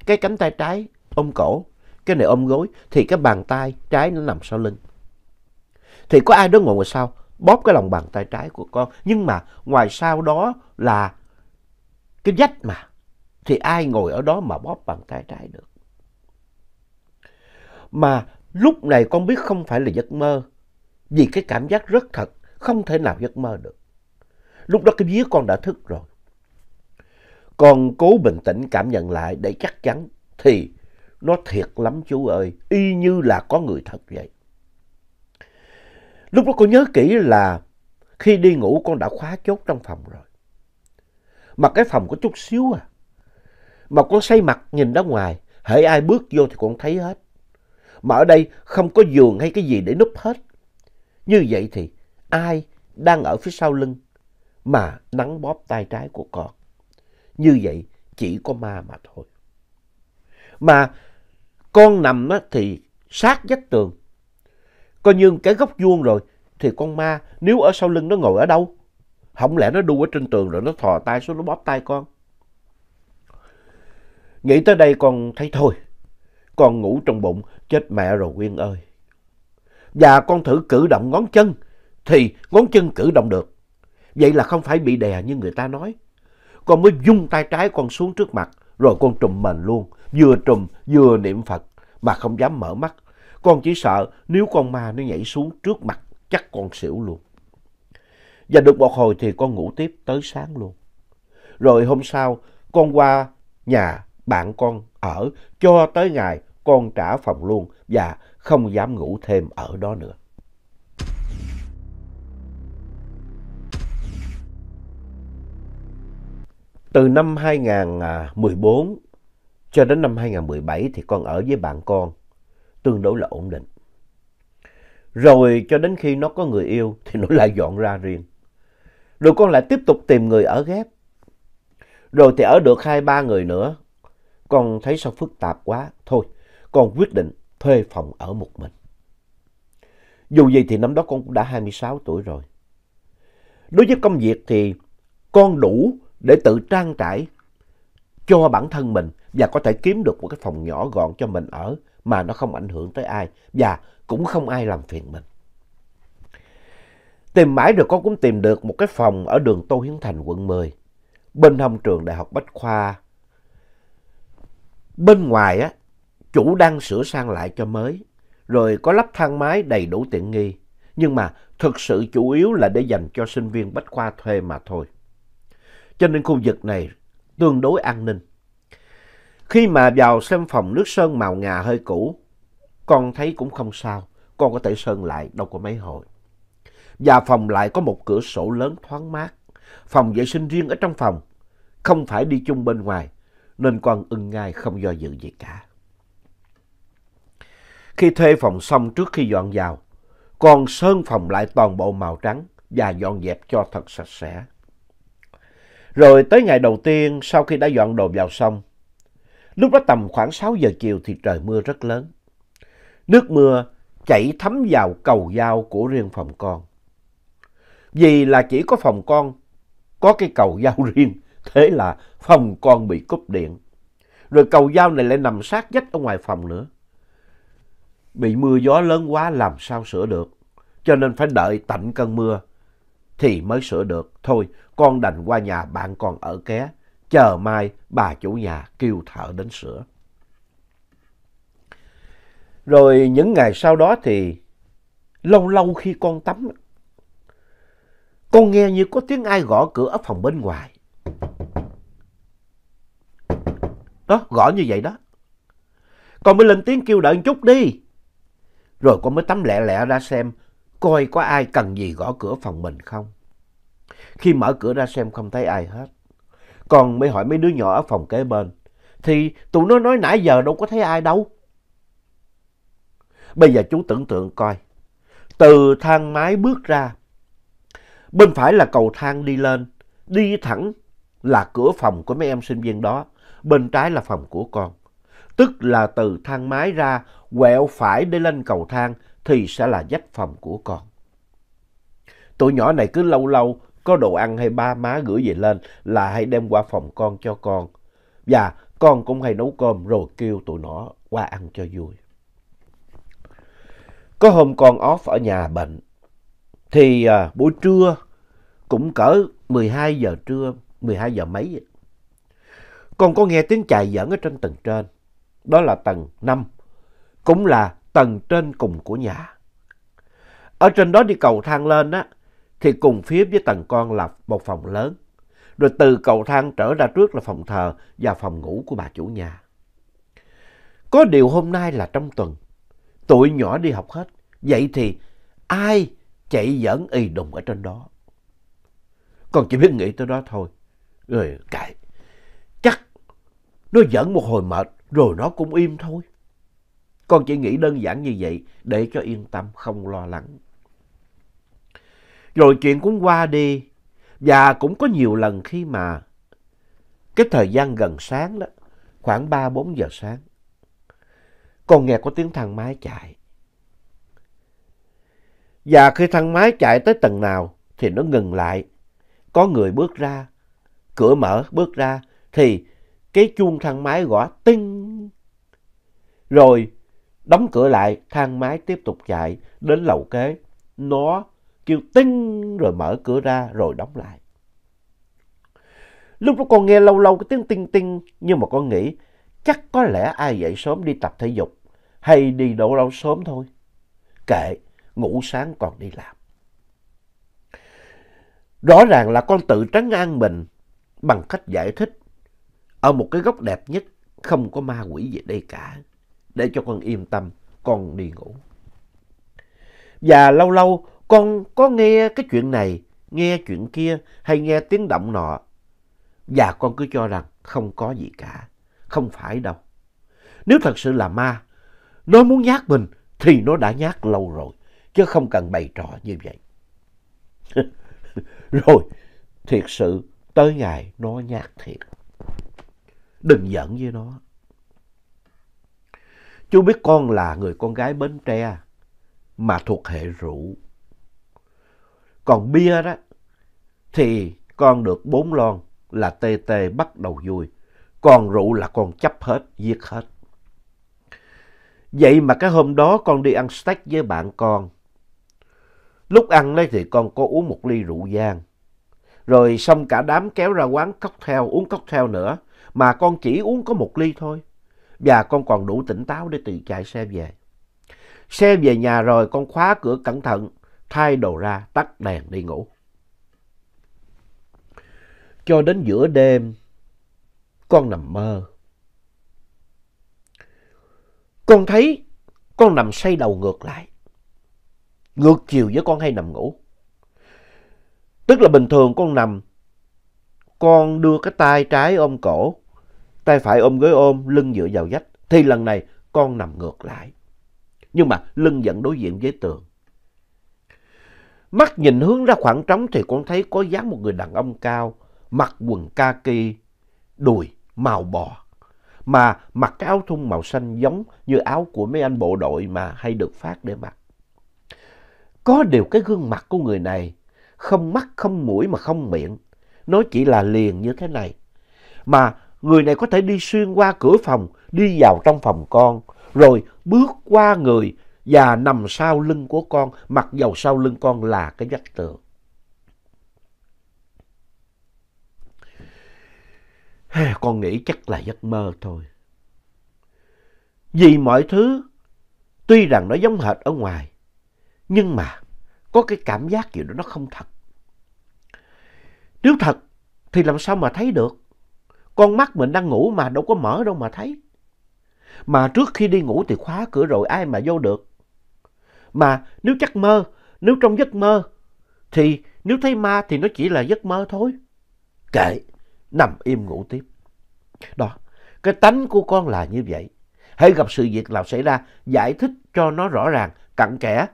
cái cánh tay trái ôm cổ, cái này ôm gối, thì cái bàn tay trái nó nằm sau lưng. Thì có ai đó ngồi ngoài sau, bóp cái lòng bàn tay trái của con. Nhưng mà ngoài sau đó là cái vách mà. Thì ai ngồi ở đó mà bóp bàn tay trái được. Mà lúc này con biết không phải là giấc mơ. Vì cái cảm giác rất thật, không thể nào giấc mơ được. Lúc đó cái vía con đã thức rồi. Con cố bình tĩnh cảm nhận lại để chắc chắn thì nó thiệt lắm chú ơi, y như là có người thật vậy. Lúc đó con nhớ kỹ là khi đi ngủ con đã khóa chốt trong phòng rồi. Mà cái phòng có chút xíu à. Mà con say mặt nhìn ra ngoài, hễ ai bước vô thì con thấy hết. Mà ở đây không có giường hay cái gì để núp hết. Như vậy thì ai đang ở phía sau lưng mà nắn bóp tay trái của con. Như vậy chỉ có ma mà thôi. Mà con nằm á, thì sát vách tường. Coi như cái góc vuông rồi thì con ma nếu ở sau lưng nó ngồi ở đâu? Không lẽ nó đu ở trên tường rồi nó thò tay xuống nó bóp tay con? Nghĩ tới đây con thấy thôi. Con ngủ trong bụng chết mẹ rồi Quyên ơi. Và con thử cử động ngón chân thì ngón chân cử động được. Vậy là không phải bị đè như người ta nói. Con mới dung tay trái con xuống trước mặt, rồi con trùm mền luôn, vừa trùm vừa niệm Phật, mà không dám mở mắt. Con chỉ sợ nếu con ma nó nhảy xuống trước mặt, chắc con xỉu luôn. Và được một hồi thì con ngủ tiếp tới sáng luôn. Rồi hôm sau, con qua nhà bạn con ở cho tới ngày con trả phòng luôn và không dám ngủ thêm ở đó nữa. Từ năm 2014 cho đến năm 2017 thì con ở với bạn con tương đối là ổn định. Rồi cho đến khi nó có người yêu thì nó lại dọn ra riêng. Rồi con lại tiếp tục tìm người ở ghép. Rồi thì ở được hai ba người nữa. Con thấy sao phức tạp quá. Thôi, con quyết định thuê phòng ở một mình. Dù gì thì năm đó con cũng đã 26 tuổi rồi. Đối với công việc thì con đủ để tự trang trải cho bản thân mình và có thể kiếm được một cái phòng nhỏ gọn cho mình ở mà nó không ảnh hưởng tới ai và cũng không ai làm phiền mình. Tìm mãi rồi con cũng tìm được một cái phòng ở đường Tô Hiến Thành, quận 10, bên hông trường Đại học Bách Khoa. Bên ngoài, á, chủ đang sửa sang lại cho mới, rồi có lắp thang máy đầy đủ tiện nghi, nhưng mà thực sự chủ yếu là để dành cho sinh viên Bách Khoa thuê mà thôi cho nên khu vực này tương đối an ninh. Khi mà vào xem phòng nước sơn màu ngà hơi cũ, con thấy cũng không sao, con có thể sơn lại đâu có mấy hồi. Và phòng lại có một cửa sổ lớn thoáng mát, phòng vệ sinh riêng ở trong phòng, không phải đi chung bên ngoài, nên con ưng ngay không do dự gì cả. Khi thuê phòng xong trước khi dọn vào, con sơn phòng lại toàn bộ màu trắng và dọn dẹp cho thật sạch sẽ. Rồi tới ngày đầu tiên sau khi đã dọn đồ vào xong, lúc đó tầm khoảng 6 giờ chiều thì trời mưa rất lớn. Nước mưa chảy thấm vào cầu dao của riêng phòng con. Vì là chỉ có phòng con có cái cầu dao riêng, thế là phòng con bị cúp điện. Rồi cầu dao này lại nằm sát vách ở ngoài phòng nữa. Bị mưa gió lớn quá làm sao sửa được, cho nên phải đợi tạnh cơn mưa thì mới sửa được. Thôi, con đành qua nhà bạn còn ở ké, chờ mai bà chủ nhà kêu thợ đến sửa. Rồi những ngày sau đó thì lâu lâu khi con tắm, con nghe như có tiếng ai gõ cửa ở phòng bên ngoài. Đó, gõ như vậy đó. Con mới lên tiếng kêu đợi chút đi. Rồi con mới tắm lẹ lẹ ra xem coi có ai cần gì gõ cửa phòng mình không. Khi mở cửa ra xem không thấy ai hết. Còn mới hỏi mấy đứa nhỏ ở phòng kế bên. Thì tụi nó nói nãy giờ đâu có thấy ai đâu. Bây giờ chú tưởng tượng coi. Từ thang máy bước ra. Bên phải là cầu thang đi lên. Đi thẳng là cửa phòng của mấy em sinh viên đó. Bên trái là phòng của con. Tức là từ thang máy ra, quẹo phải để lên cầu thang thì sẽ là dách phòng của con. Tụi nhỏ này cứ lâu lâu có đồ ăn hay ba má gửi về lên là hay đem qua phòng con cho con. Và dạ, con cũng hay nấu cơm rồi kêu tụi nó qua ăn cho vui. Có hôm con off ở nhà bệnh, thì à, buổi trưa cũng cỡ 12 giờ trưa, 12 giờ mấy. Con có nghe tiếng chài dẫn ở trên tầng trên, đó là tầng 5, cũng là tầng trên cùng của nhà. Ở trên đó đi cầu thang lên á, thì cùng phía với tầng con là một phòng lớn. Rồi từ cầu thang trở ra trước là phòng thờ và phòng ngủ của bà chủ nhà. Có điều hôm nay là trong tuần, tụi nhỏ đi học hết. Vậy thì ai chạy giỡn y đùng ở trên đó? Con chỉ biết nghĩ tới đó thôi. Rồi kệ, chắc nó giỡn một hồi mệt rồi nó cũng im thôi. Con chỉ nghĩ đơn giản như vậy để cho yên tâm không lo lắng. Rồi chuyện cũng qua đi. Và cũng có nhiều lần khi mà cái thời gian gần sáng đó, khoảng 3-4 giờ sáng, con nghe có tiếng thang máy chạy. Và khi thang máy chạy tới tầng nào thì nó ngừng lại. Có người bước ra, cửa mở bước ra thì cái chuông thang máy gõ tinh. Rồi đóng cửa lại, thang máy tiếp tục chạy đến lầu kế. Nó kêu tinh rồi mở cửa ra rồi đóng lại. Lúc đó con nghe lâu lâu cái tiếng tinh tinh nhưng mà con nghĩ chắc có lẽ ai dậy sớm đi tập thể dục hay đi đổ lâu sớm thôi. Kệ, ngủ sáng còn đi làm. Rõ ràng là con tự trấn an mình bằng cách giải thích ở một cái góc đẹp nhất không có ma quỷ gì đây cả để cho con yên tâm con đi ngủ. Và lâu lâu con có nghe cái chuyện này, nghe chuyện kia hay nghe tiếng động nọ. Và con cứ cho rằng không có gì cả. Không phải đâu. Nếu thật sự là ma, nó muốn nhát mình thì nó đã nhát lâu rồi. Chứ không cần bày trò như vậy. rồi, thiệt sự, tới ngày nó nhát thiệt. Đừng giận với nó. Chú biết con là người con gái Bến Tre mà thuộc hệ rượu. Còn bia đó thì con được bốn lon là tê tê bắt đầu vui. Còn rượu là con chấp hết, giết hết. Vậy mà cái hôm đó con đi ăn steak với bạn con. Lúc ăn đấy thì con có uống một ly rượu giang Rồi xong cả đám kéo ra quán cocktail, uống cocktail nữa. Mà con chỉ uống có một ly thôi. Và con còn đủ tỉnh táo để tự chạy xe về. Xe về nhà rồi con khóa cửa cẩn thận thay đồ ra, tắt đèn đi ngủ. Cho đến giữa đêm, con nằm mơ. Con thấy con nằm say đầu ngược lại. Ngược chiều với con hay nằm ngủ. Tức là bình thường con nằm, con đưa cái tay trái ôm cổ, tay phải ôm gối ôm, lưng dựa vào vách. Thì lần này con nằm ngược lại. Nhưng mà lưng vẫn đối diện với tường. Mắt nhìn hướng ra khoảng trống thì con thấy có dáng một người đàn ông cao, mặc quần kaki, đùi, màu bò. Mà mặc cái áo thun màu xanh giống như áo của mấy anh bộ đội mà hay được phát để mặc. Có điều cái gương mặt của người này, không mắt, không mũi mà không miệng. Nó chỉ là liền như thế này. Mà người này có thể đi xuyên qua cửa phòng, đi vào trong phòng con, rồi bước qua người và nằm sau lưng của con mặc dầu sau lưng con là cái vách tường. Con nghĩ chắc là giấc mơ thôi. Vì mọi thứ tuy rằng nó giống hệt ở ngoài nhưng mà có cái cảm giác gì đó nó không thật. Nếu thật thì làm sao mà thấy được? Con mắt mình đang ngủ mà đâu có mở đâu mà thấy. Mà trước khi đi ngủ thì khóa cửa rồi ai mà vô được. Mà nếu chắc mơ, nếu trong giấc mơ, thì nếu thấy ma thì nó chỉ là giấc mơ thôi. Kệ, nằm im ngủ tiếp. Đó, cái tánh của con là như vậy. Hãy gặp sự việc nào xảy ra, giải thích cho nó rõ ràng, cặn kẽ.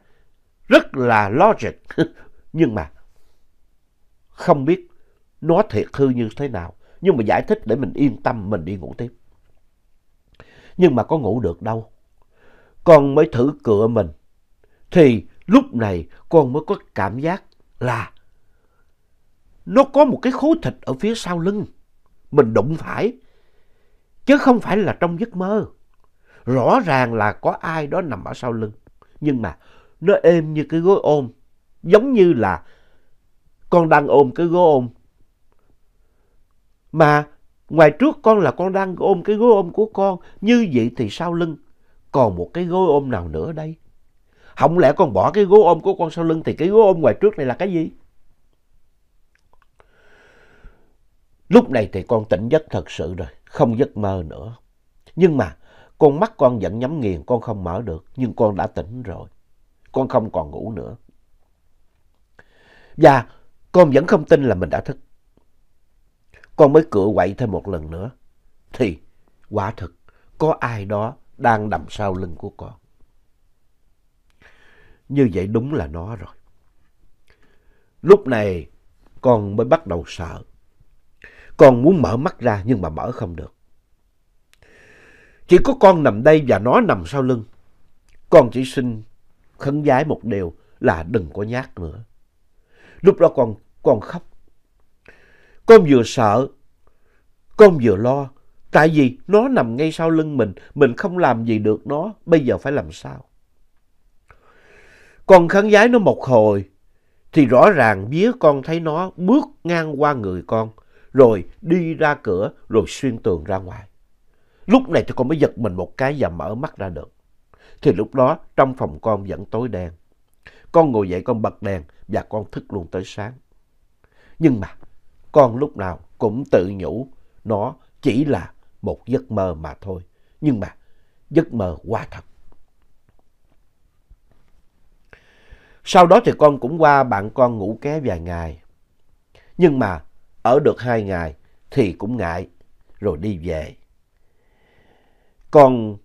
Rất là logic. Nhưng mà không biết nó thiệt hư như thế nào. Nhưng mà giải thích để mình yên tâm mình đi ngủ tiếp. Nhưng mà có ngủ được đâu. Con mới thử cựa mình thì lúc này con mới có cảm giác là nó có một cái khối thịt ở phía sau lưng. Mình đụng phải, chứ không phải là trong giấc mơ. Rõ ràng là có ai đó nằm ở sau lưng, nhưng mà nó êm như cái gối ôm, giống như là con đang ôm cái gối ôm. Mà ngoài trước con là con đang ôm cái gối ôm của con, như vậy thì sau lưng còn một cái gối ôm nào nữa đây? Không lẽ con bỏ cái gối ôm của con sau lưng thì cái gối ôm ngoài trước này là cái gì? Lúc này thì con tỉnh giấc thật sự rồi, không giấc mơ nữa. Nhưng mà con mắt con vẫn nhắm nghiền, con không mở được, nhưng con đã tỉnh rồi. Con không còn ngủ nữa. Và con vẫn không tin là mình đã thức. Con mới cựa quậy thêm một lần nữa. Thì quả thực có ai đó đang nằm sau lưng của con. Như vậy đúng là nó rồi. Lúc này con mới bắt đầu sợ. Con muốn mở mắt ra nhưng mà mở không được. Chỉ có con nằm đây và nó nằm sau lưng. Con chỉ xin khấn giái một điều là đừng có nhát nữa. Lúc đó con, con khóc. Con vừa sợ, con vừa lo. Tại vì nó nằm ngay sau lưng mình, mình không làm gì được nó, bây giờ phải làm sao? Con khấn giái nó một hồi, thì rõ ràng vía con thấy nó bước ngang qua người con, rồi đi ra cửa, rồi xuyên tường ra ngoài. Lúc này thì con mới giật mình một cái và mở mắt ra được. Thì lúc đó trong phòng con vẫn tối đen. Con ngồi dậy con bật đèn và con thức luôn tới sáng. Nhưng mà con lúc nào cũng tự nhủ nó chỉ là một giấc mơ mà thôi. Nhưng mà giấc mơ quá thật. Sau đó thì con cũng qua bạn con ngủ ké vài ngày. Nhưng mà ở được hai ngày thì cũng ngại, rồi đi về. Con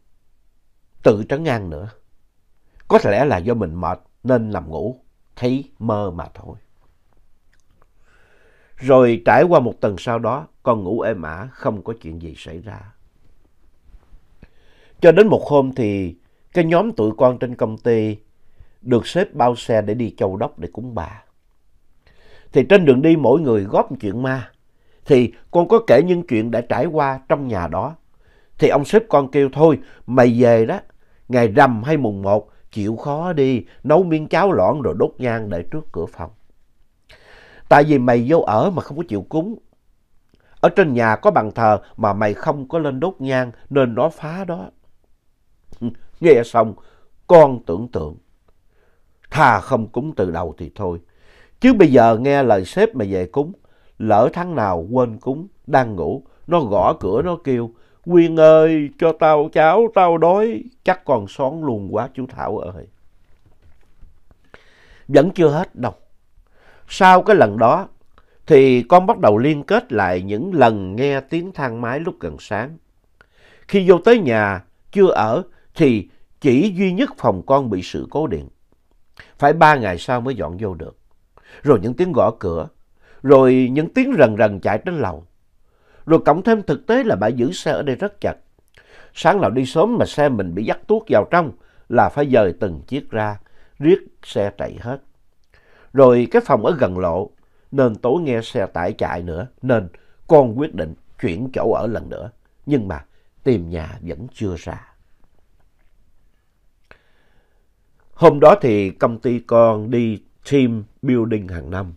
tự trấn ngang nữa. Có lẽ là do mình mệt nên nằm ngủ, thấy mơ mà thôi. Rồi trải qua một tuần sau đó, con ngủ êm ả, không có chuyện gì xảy ra. Cho đến một hôm thì cái nhóm tụi con trên công ty được xếp bao xe để đi châu đốc để cúng bà. Thì trên đường đi mỗi người góp một chuyện ma. Thì con có kể những chuyện đã trải qua trong nhà đó. Thì ông xếp con kêu thôi mày về đó. Ngày rằm hay mùng một chịu khó đi nấu miếng cháo lõn rồi đốt nhang để trước cửa phòng. Tại vì mày vô ở mà không có chịu cúng. Ở trên nhà có bàn thờ mà mày không có lên đốt nhang nên nó phá đó. Nghe xong con tưởng tượng thà không cúng từ đầu thì thôi. Chứ bây giờ nghe lời sếp mà về cúng, lỡ tháng nào quên cúng, đang ngủ, nó gõ cửa nó kêu, Quyên ơi, cho tao cháo, tao đói, chắc còn xón luôn quá chú Thảo ơi. Vẫn chưa hết đâu. Sau cái lần đó, thì con bắt đầu liên kết lại những lần nghe tiếng thang máy lúc gần sáng. Khi vô tới nhà, chưa ở, thì chỉ duy nhất phòng con bị sự cố điện phải ba ngày sau mới dọn vô được. Rồi những tiếng gõ cửa, rồi những tiếng rần rần chạy trên lầu. Rồi cộng thêm thực tế là bà giữ xe ở đây rất chặt. Sáng nào đi sớm mà xe mình bị dắt tuốt vào trong là phải dời từng chiếc ra, riết xe chạy hết. Rồi cái phòng ở gần lộ, nên tối nghe xe tải chạy nữa, nên con quyết định chuyển chỗ ở lần nữa. Nhưng mà tìm nhà vẫn chưa ra. Hôm đó thì công ty con đi team building hàng năm.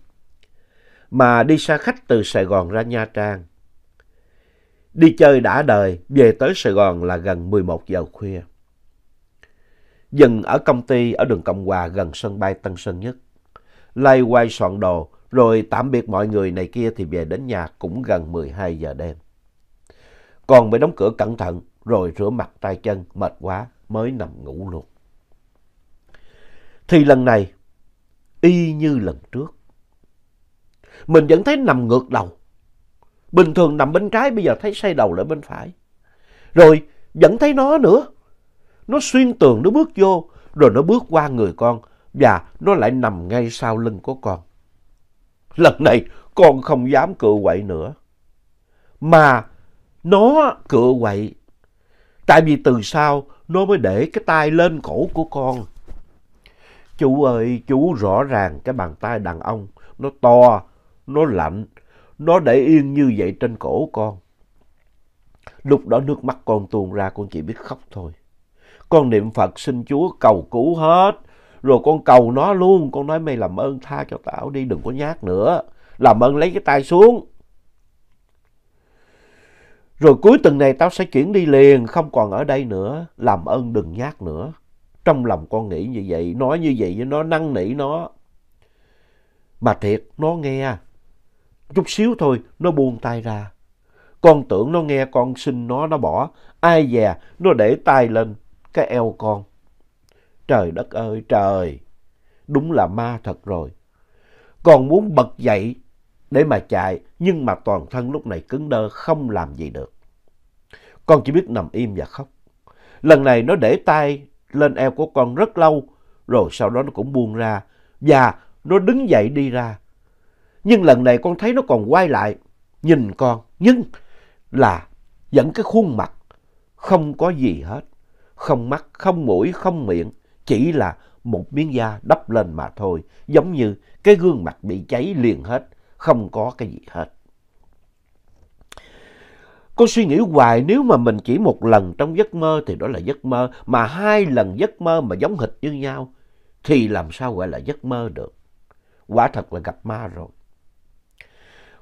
Mà đi xa khách từ Sài Gòn ra Nha Trang. Đi chơi đã đời, về tới Sài Gòn là gần 11 giờ khuya. Dừng ở công ty ở đường Cộng Hòa gần sân bay Tân Sơn Nhất. Lay quay soạn đồ, rồi tạm biệt mọi người này kia thì về đến nhà cũng gần 12 giờ đêm. Còn mới đóng cửa cẩn thận, rồi rửa mặt tay chân, mệt quá, mới nằm ngủ luôn. Thì lần này, y như lần trước. Mình vẫn thấy nằm ngược đầu. Bình thường nằm bên trái, bây giờ thấy xoay đầu lại bên phải. Rồi vẫn thấy nó nữa. Nó xuyên tường, nó bước vô, rồi nó bước qua người con và nó lại nằm ngay sau lưng của con. Lần này con không dám cự quậy nữa. Mà nó cự quậy tại vì từ sau nó mới để cái tay lên cổ của con. Chú ơi, chú rõ ràng cái bàn tay đàn ông, nó to, nó lạnh, nó để yên như vậy trên cổ con. Lúc đó nước mắt con tuôn ra, con chỉ biết khóc thôi. Con niệm Phật xin Chúa cầu cứu hết, rồi con cầu nó luôn, con nói mày làm ơn tha cho tao đi, đừng có nhát nữa, làm ơn lấy cái tay xuống. Rồi cuối tuần này tao sẽ chuyển đi liền, không còn ở đây nữa, làm ơn đừng nhát nữa. Trong lòng con nghĩ như vậy, nói như vậy với nó, năn nỉ nó. Mà thiệt, nó nghe. Chút xíu thôi, nó buông tay ra. Con tưởng nó nghe con xin nó, nó bỏ. Ai dè, nó để tay lên cái eo con. Trời đất ơi, trời! Đúng là ma thật rồi. Còn muốn bật dậy để mà chạy, nhưng mà toàn thân lúc này cứng đơ không làm gì được. Con chỉ biết nằm im và khóc. Lần này nó để tay lên eo của con rất lâu, rồi sau đó nó cũng buông ra, và nó đứng dậy đi ra. Nhưng lần này con thấy nó còn quay lại, nhìn con, nhưng là vẫn cái khuôn mặt, không có gì hết. Không mắt, không mũi, không miệng, chỉ là một miếng da đắp lên mà thôi, giống như cái gương mặt bị cháy liền hết, không có cái gì hết. Cô suy nghĩ hoài nếu mà mình chỉ một lần trong giấc mơ thì đó là giấc mơ, mà hai lần giấc mơ mà giống hệt như nhau thì làm sao gọi là giấc mơ được. Quả thật là gặp ma rồi.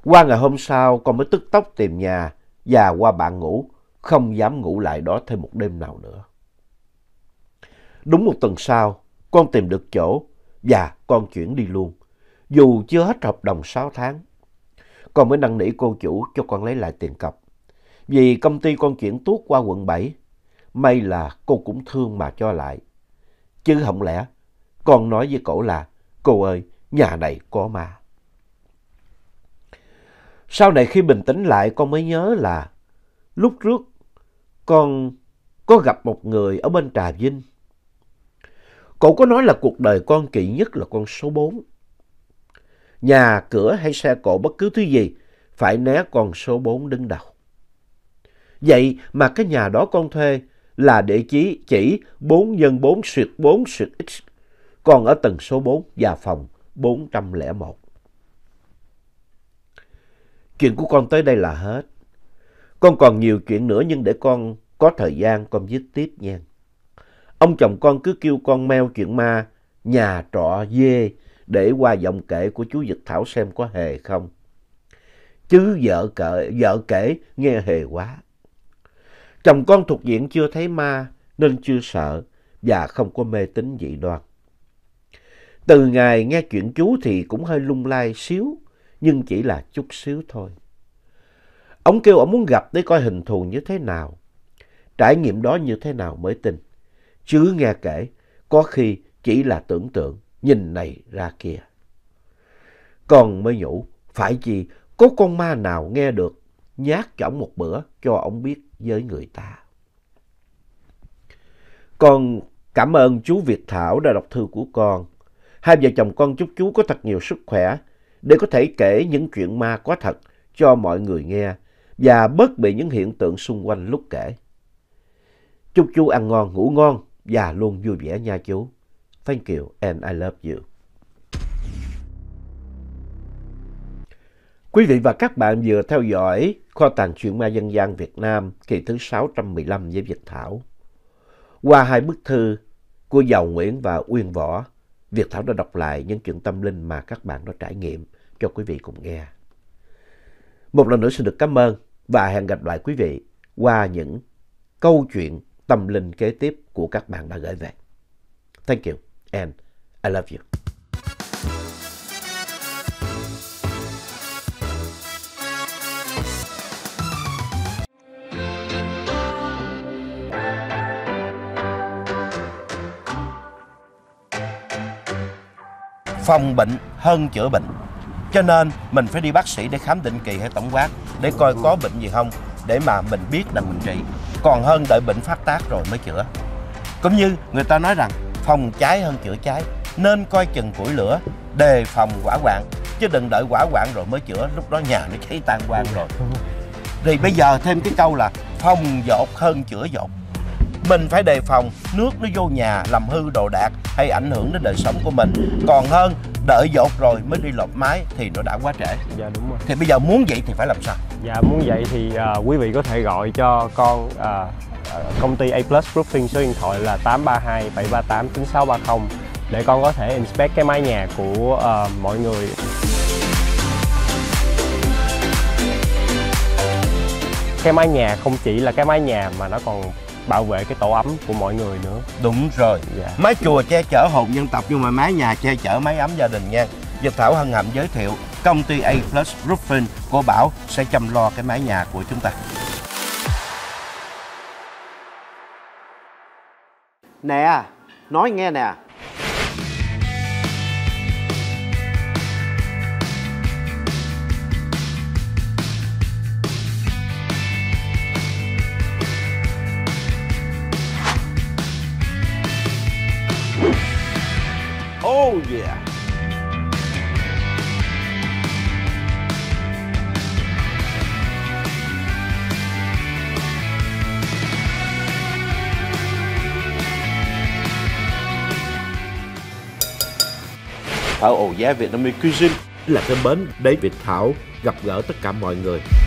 Qua ngày hôm sau con mới tức tốc tìm nhà và qua bạn ngủ, không dám ngủ lại đó thêm một đêm nào nữa. Đúng một tuần sau, con tìm được chỗ và con chuyển đi luôn, dù chưa hết hợp đồng 6 tháng. Con mới năn nỉ cô chủ cho con lấy lại tiền cọc. Vì công ty con chuyển tuốt qua quận 7, may là cô cũng thương mà cho lại. Chứ không lẽ con nói với cổ là, cô ơi, nhà này có ma. Sau này khi bình tĩnh lại con mới nhớ là lúc trước con có gặp một người ở bên Trà Vinh. Cậu có nói là cuộc đời con kỳ nhất là con số 4. Nhà, cửa hay xe cộ bất cứ thứ gì phải né con số 4 đứng đầu. Vậy mà cái nhà đó con thuê là địa chỉ chỉ 4 dân 4 xuyệt 4 xuyệt x, còn ở tầng số 4 và phòng 401. Chuyện của con tới đây là hết. Con còn nhiều chuyện nữa nhưng để con có thời gian con viết tiếp nha. Ông chồng con cứ kêu con meo chuyện ma, nhà trọ dê để qua giọng kể của chú Dịch Thảo xem có hề không. Chứ vợ kể, vợ kể nghe hề quá. Chồng con thuộc diện chưa thấy ma nên chưa sợ và không có mê tín dị đoan. Từ ngày nghe chuyện chú thì cũng hơi lung lay xíu, nhưng chỉ là chút xíu thôi. Ông kêu ông muốn gặp để coi hình thù như thế nào, trải nghiệm đó như thế nào mới tin. Chứ nghe kể, có khi chỉ là tưởng tượng, nhìn này ra kia. Còn mới nhủ, phải gì, có con ma nào nghe được, nhát cho ông một bữa cho ông biết với người ta. Con cảm ơn chú Việt Thảo đã đọc thư của con. Hai vợ chồng con chúc chú có thật nhiều sức khỏe để có thể kể những chuyện ma quá thật cho mọi người nghe và bớt bị những hiện tượng xung quanh lúc kể. Chúc chú ăn ngon, ngủ ngon và luôn vui vẻ nha chú. Thank you and I love you. Quý vị và các bạn vừa theo dõi Kho tàng truyện ma dân gian Việt Nam kỳ thứ 615 với Việt Thảo. Qua hai bức thư của Giàu Nguyễn và Uyên Võ, Việt Thảo đã đọc lại những chuyện tâm linh mà các bạn đã trải nghiệm cho quý vị cùng nghe. Một lần nữa xin được cảm ơn và hẹn gặp lại quý vị qua những câu chuyện tâm linh kế tiếp của các bạn đã gửi về. Thank you and I love you. phòng bệnh hơn chữa bệnh cho nên mình phải đi bác sĩ để khám định kỳ hay tổng quát để coi có bệnh gì không để mà mình biết là mình trị còn hơn đợi bệnh phát tác rồi mới chữa cũng như người ta nói rằng phòng cháy hơn chữa cháy nên coi chừng củi lửa đề phòng quả quạng chứ đừng đợi quả quạng rồi mới chữa lúc đó nhà nó cháy tan quang rồi thì bây giờ thêm cái câu là phòng dột hơn chữa dột mình phải đề phòng nước nó vô nhà làm hư đồ đạc hay ảnh hưởng đến đời sống của mình còn hơn đợi dột rồi mới đi lột máy thì nó đã quá trễ dạ đúng rồi thì bây giờ muốn vậy thì phải làm sao dạ muốn vậy thì uh, quý vị có thể gọi cho con uh, công ty A Plus Roofing số điện thoại là 832 738 9630 để con có thể inspect cái mái nhà của uh, mọi người cái mái nhà không chỉ là cái mái nhà mà nó còn bảo vệ cái tổ ấm của mọi người nữa đúng rồi dạ. mái chùa che chở hồn dân tộc nhưng mà mái nhà che chở mái ấm gia đình nha Dịch Thảo hân hạnh giới thiệu công ty A Plus Roofing của Bảo sẽ chăm lo cái mái nhà của chúng ta. Nè, nói nghe nè, Oh yeah! Ở ổ giá Việt Nam Cuisine là cái bến để Việt Thảo gặp gỡ tất cả mọi người.